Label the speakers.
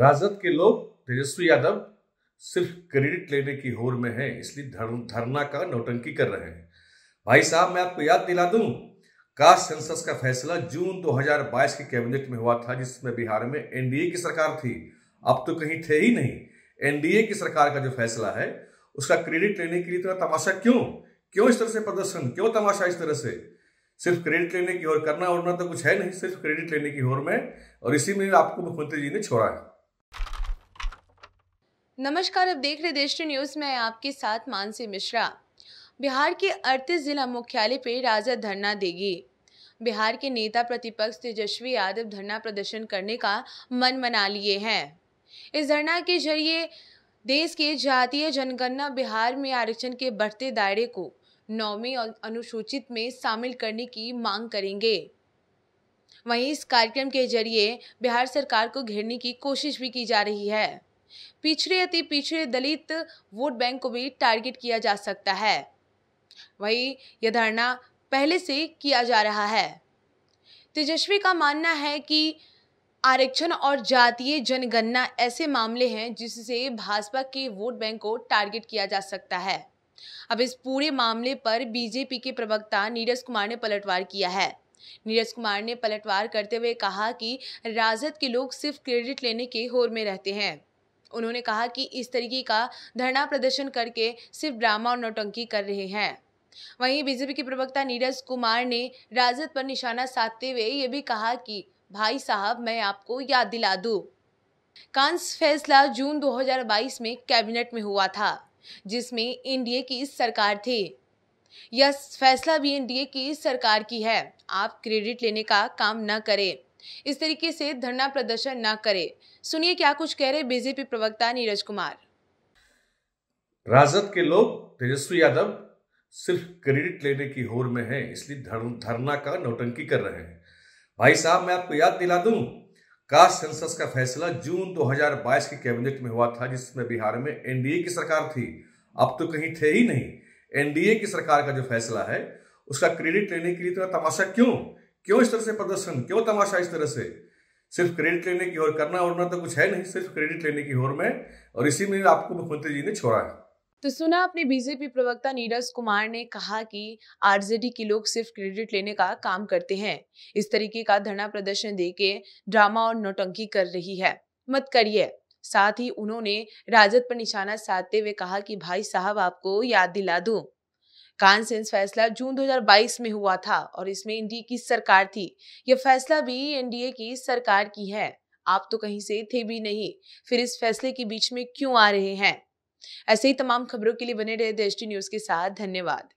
Speaker 1: राजद के लोग तेजस्वी यादव सिर्फ क्रेडिट लेने की होर में हैं इसलिए धरना का नौटंकी कर रहे हैं भाई साहब मैं आपको याद दिला दूं कास्ट सेंसस का फैसला जून 2022 के कैबिनेट में हुआ था जिसमें बिहार में एनडीए की सरकार थी अब तो कहीं थे ही नहीं एनडीए की सरकार का जो फैसला है उसका क्रेडिट लेने के लिए इतना तमाशा क्यों क्यों इस तरह से प्रदर्शन क्यों तमाशा इस तरह से सिर्फ क्रेडिट लेने की ओर करना उड़ना तो कुछ है नहीं सिर्फ क्रेडिट लेने की ओर में और इसी में आपको मुख्यमंत्री जी ने छोड़ा है
Speaker 2: नमस्कार अब देख रहे देश न्यूज में आपके साथ मानसी मिश्रा बिहार के अड़तीस जिला मुख्यालय पर राजा धरना देगी बिहार के नेता प्रतिपक्ष तेजस्वी यादव धरना प्रदर्शन करने का मन बना लिए हैं इस धरना के जरिए देश के जातीय जनगणना बिहार में आरक्षण के बढ़ते दायरे को नौवीं अनुसूचित में शामिल करने की मांग करेंगे वहीं इस कार्यक्रम के जरिए बिहार सरकार को घेरने की कोशिश भी की जा रही है पिछड़े अति पिछड़े दलित वोट बैंक को भी टारगेट किया जा सकता है वही यह धरना पहले से किया जा रहा है तेजस्वी का मानना है कि आरक्षण और जातीय जनगणना ऐसे मामले हैं जिससे भाजपा के वोट बैंक को टारगेट किया जा सकता है अब इस पूरे मामले पर बीजेपी के प्रवक्ता नीरज कुमार ने पलटवार किया है नीरज कुमार ने पलटवार करते हुए कहा कि राजद के लोग सिर्फ क्रेडिट लेने के होर में रहते हैं उन्होंने कहा कि इस तरीके का धरना प्रदर्शन करके सिर्फ ड्रामा और नौटंकी कर रहे हैं वहीं बीजेपी के प्रवक्ता नीरज कुमार ने राजद पर निशाना साधते हुए ये भी कहा कि भाई साहब मैं आपको याद दिला दूँ कांस फैसला जून 2022 में कैबिनेट में हुआ था जिसमें एनडीए की सरकार थी यह फैसला भी एनडीए की सरकार की है आप क्रेडिट लेने का काम न करें इस तरीके से धरना प्रदर्शन न करे सुनिए क्या कुछ कह रहे बीजेपी प्रवक्ता नीरज कुमार
Speaker 1: राजद के लोग तेजस्वी यादव सिर्फ क्रेडिट लेने की होड़ में हैं इसलिए धरना का नौटंकी कर रहे हैं भाई साहब मैं आपको याद दिला दूं का सेंसस का फैसला जून 2022 के कैबिनेट में हुआ था जिसमें बिहार में एनडीए की सरकार थी अब तो कहीं थे ही नहीं एनडीए की सरकार का जो फैसला है उसका क्रेडिट लेने के लिए इतना तमाशा क्यों क्यों इस तरह से प्रदर्शन क्यों तमाशा इस तरह से सिर्फ क्रेडिट लेने की ओर करना और ना तो कुछ है नहीं सिर्फ क्रेडिट लेने की ओर में और इसी में आपको मुख्यमंत्री जी ने छोड़ा है
Speaker 2: तो सुना अपने बीजेपी प्रवक्ता नीरज कुमार ने कहा कि आरजेडी के लोग सिर्फ क्रेडिट लेने का काम करते हैं इस तरीके का धरना प्रदर्शन दे के ड्रामा और नौटंकी कर रही है मत करिए साथ ही उन्होंने राजद पर निशाना साधते हुए कहा कि भाई साहब आपको याद दिला दूं कानसेंस फैसला जून 2022 में हुआ था और इसमें एनडीए की सरकार थी यह फैसला भी एनडीए की सरकार की है आप तो कहीं से थे भी नहीं फिर इस फैसले के बीच में क्यों आ रहे हैं ऐसे ही तमाम खबरों के लिए बने रहे द
Speaker 1: न्यूज के साथ धन्यवाद